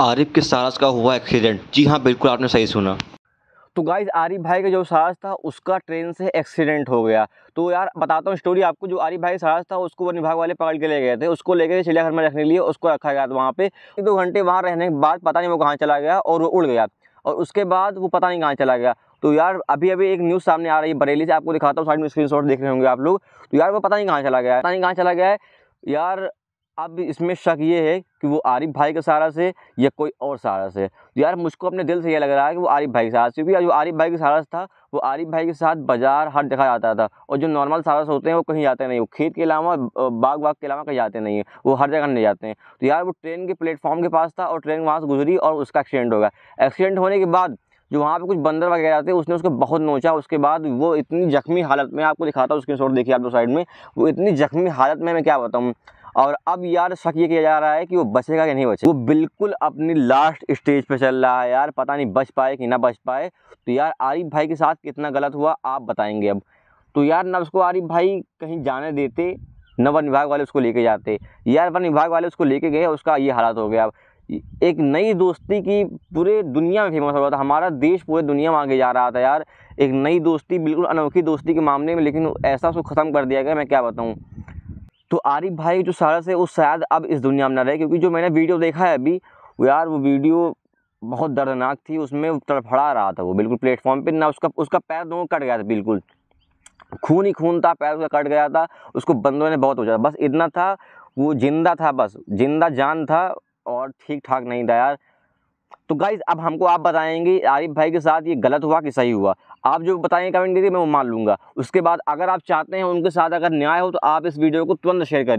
आरिफ के सारस का हुआ एक्सीडेंट जी हाँ बिल्कुल आपने सही सुना तो गाइज आरिफ भाई का जो सारस था उसका ट्रेन से एक्सीडेंट हो गया तो यार बताता हूँ स्टोरी आपको जो आरिफ भाई सारस था उसको वन विभाग वाले पकड़ के ले गए थे उसको लेके गए चिड़ियाघर में रखने के लिए उसको रखा गया था वहाँ पे एक दो घंटे वहाँ रहने के बाद पता नहीं वो कहाँ चला गया और वो उड़ गया और उसके बाद वो पता नहीं कहाँ चला गया तो यार अभी अभी एक न्यूज़ सामने आ रही है बरेली से आपको दिखाता हूँ साइड में स्क्रीन देख रहे होंगे आप लोग तो यार वो पता नहीं कहाँ चला गया पता नहीं कहाँ चला गया है यार अब इसमें शक ये है कि वो आरिफ भाई के सहारा से या कोई और सहारा से तो यार मुझको अपने दिल से ये लग रहा है कि वो आरिफ भाई के सहारा से क्योंकि जो आरिफ भाई के सहारा था वो आरिफ भाई के साथ बाजार हर जगह जाता था और जो नॉर्मल सहारा होते हैं वो कहीं जाते नहीं वो खेत के अलावा बाग बाग के अलावा कहीं जाते नहीं है वो हर जगह नहीं जाते हैं तो यार वो ट्रेन के प्लेटफॉर्म के पास था और ट्रेन वहाँ से गुजरी और उसका एक्सीडेंट हो गया एक्सीडेंट होने के बाद जो वहाँ पे कुछ बंदर वगैरह थे उसने उसको बहुत नोचा उसके बाद वो इतनी जख्मी हालत में आपको दिखाता हूँ उसके शोर देखिए आप दो साइड में वो इतनी जख्मी हालत में मैं क्या बताऊँ और अब यार शक ये किया जा रहा है कि वो बचेगा कि नहीं बचेगा वो बिल्कुल अपनी लास्ट स्टेज पे चल रहा है यार पता नहीं बच पाए कि ना बच पाए तो यार आरिफ भाई के साथ कितना गलत हुआ आप बताएंगे अब तो यार ना उसको आरिफ भाई कहीं जाने देते न वन विभाग वाले उसको लेके जाते यार वन विभाग वाले उसको लेके गए उसका ये हालात हो गया अब एक नई दोस्ती की पूरे दुनिया में फेमस हो रहा था हमारा देश पूरे दुनिया में आगे जा रहा था यार एक नई दोस्ती बिल्कुल अनोखी दोस्ती के मामले में लेकिन ऐसा उसको ख़त्म कर दिया गया मैं क्या बताऊँ तो आरिफ भाई जो सारस है वो शायद अब इस दुनिया में ना रहे क्योंकि जो मैंने वीडियो देखा है अभी वो यार वो वीडियो बहुत दर्दनाक थी उसमें तड़फड़ा रहा था वो बिल्कुल प्लेटफॉर्म पर ना उसका उसका पैर दोनों कट गया था बिल्कुल खून ही खून था पैर उसका कट गया था उसको बंदों ने बहुत हो जाता बस इतना था वो जिंदा था बस जिंदा जान था और ठीक ठाक नहीं था यार तो गाइज़ अब हमको आप बताएंगे आरिफ भाई के साथ ये गलत हुआ कि सही हुआ आप जो बताएंगे कमेंट करिए मैं वो मान लूँगा उसके बाद अगर आप चाहते हैं उनके साथ अगर न्याय हो तो आप इस वीडियो को तुरंत शेयर करें